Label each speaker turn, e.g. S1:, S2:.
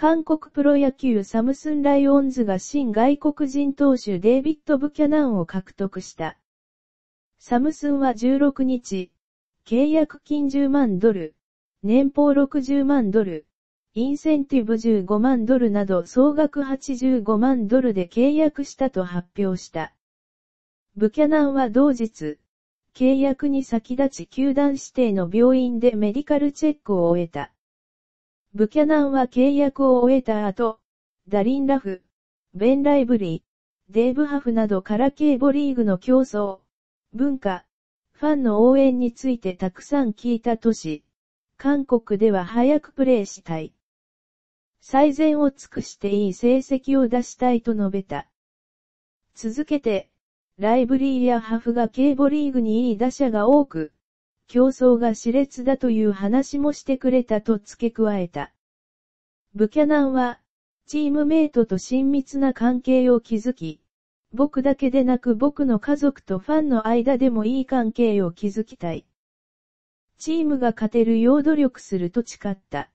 S1: 韓国プロ野球サムスンライオンズが新外国人投手デイビッド・ブキャナンを獲得した。サムスンは16日、契約金10万ドル、年俸60万ドル、インセンティブ15万ドルなど総額85万ドルで契約したと発表した。ブキャナンは同日、契約に先立ち球団指定の病院でメディカルチェックを終えた。ブキャナンは契約を終えた後、ダリン・ラフ、ベン・ライブリー、デーブ・ハフなどからーボリーグの競争、文化、ファンの応援についてたくさん聞いたし、韓国では早くプレーしたい。最善を尽くしていい成績を出したいと述べた。続けて、ライブリーやハフが警ボリーグにいい打者が多く、競争が熾烈だという話もしてくれたと付け加えた。ブキャナンは、チームメイトと親密な関係を築き、僕だけでなく僕の家族とファンの間でもいい関係を築きたい。チームが勝てるよう努力すると誓った。